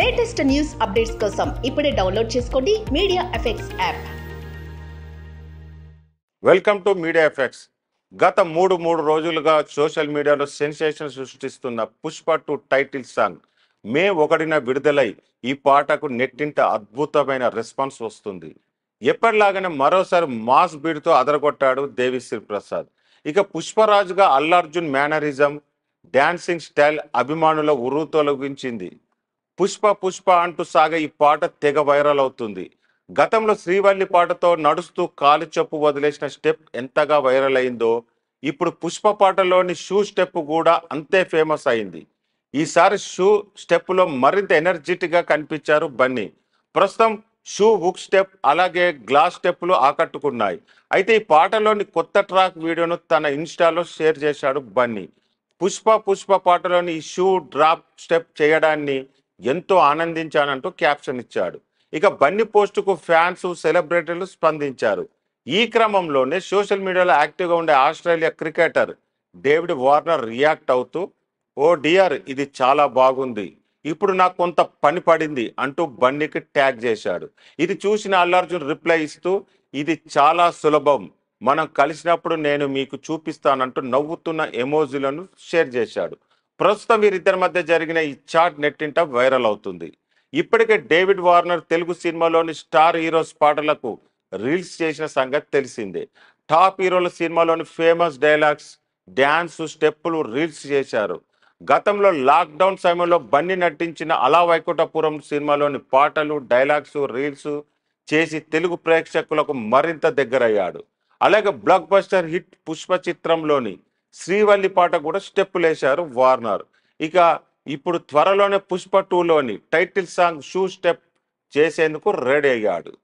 latest news updates కోసం ఇప్పుడే download చేసుకోండి media effects app welcome to media effects గత మూడు మూడు రోజులుగా సోషల్ మీడియాలో సెన్సేషన్ సృష్టిస్తున్న Pushpa two title song May ఒకటిన విడుదలై ఈ పాటకు నెట్టింట అద్భుతమైన రెస్పాన్స్ వస్తుంది ఎప్పటిలాగానే మరోసారి మాస్ బీడ్తో అదరగొట్టాడు దేవిశ్రీ ప్రసాద్ ఇక పుష్పరాజుగా అల్లార్జున్ మేనరిజం డ్యాన్సింగ్ స్టైల్ అభిమానుల ఉరుతొలగించింది పుష్ప పుష్ప అంటూ సాగే ఈ పాట తెగ వైరల్ అవుతుంది గతంలో శ్రీవల్లి పాటతో నడుస్తూ కాలు చెప్పు వదిలేసిన స్టెప్ ఎంతగా వైరల్ అయిందో ఇప్పుడు పుష్ప పాటలోని షూ స్టెప్ కూడా అంతే ఫేమస్ అయింది ఈసారి షూ స్టెప్లో మరింత ఎనర్జెటిక్గా కనిపించారు బన్నీ ప్రస్తుతం షూ హుక్ స్టెప్ అలాగే గ్లాస్ స్టెప్లు ఆకట్టుకున్నాయి అయితే ఈ పాటలోని కొత్త ట్రాక్ వీడియోను తన ఇన్స్టాలో షేర్ చేశాడు బన్నీ పుష్ప పుష్ప పాటలోని ఈ షూ డ్రాప్ స్టెప్ చేయడాన్ని ఎంతో ఆనందించానంటూ క్యాప్షన్ ఇచ్చాడు ఇక బన్ని పోస్టుకు ఫ్యాన్స్ సెలబ్రిటీలు స్పందించారు ఈ క్రమంలోనే సోషల్ మీడియాలో యాక్టివ్గా ఉండే Australia cricketer David Warner react అవుతూ ఓ డియర్ ఇది చాలా బాగుంది ఇప్పుడు నాకు కొంత పని పడింది అంటూ బన్నీకి ట్యాగ్ చేశాడు ఇది చూసిన అల్లార్జున్ రిప్లై ఇస్తూ ఇది చాలా సులభం మనం కలిసినప్పుడు నేను మీకు చూపిస్తానంటూ నవ్వుతున్న ఎమోజీలను షేర్ చేశాడు ప్రస్తుతం వీరిద్దరి మధ్య జరిగిన ఈ చాట్ నెట్టింట వైరల్ అవుతుంది ఇప్పటికే డేవిడ్ వార్నర్ తెలుగు సినిమాలోని స్టార్ హీరోస్ పాటలకు రీల్స్ చేసిన సంగతి తెలిసిందే టాప్ హీరోల సినిమాలోని ఫేమస్ డైలాగ్స్ డ్యాన్స్ స్టెప్పులు రీల్స్ చేశారు గతంలో లాక్డౌన్ సమయంలో బన్ని నటించిన అలా వైకుంఠపురం సినిమాలోని పాటలు డైలాగ్స్ రీల్స్ చేసి తెలుగు ప్రేక్షకులకు మరింత దగ్గరయ్యాడు అలాగే బ్లాక్ బస్టర్ హిట్ పుష్ప చిత్రంలోని శ్రీవల్లి పాట కూడా స్టెప్పులు వేశారు వార్నర్ ఇక ఇప్పుడు త్వరలోనే పుష్ప టూలోని టైటిల్ సాంగ్ షూ స్టెప్ చేసేందుకు రెడీ అయ్యాడు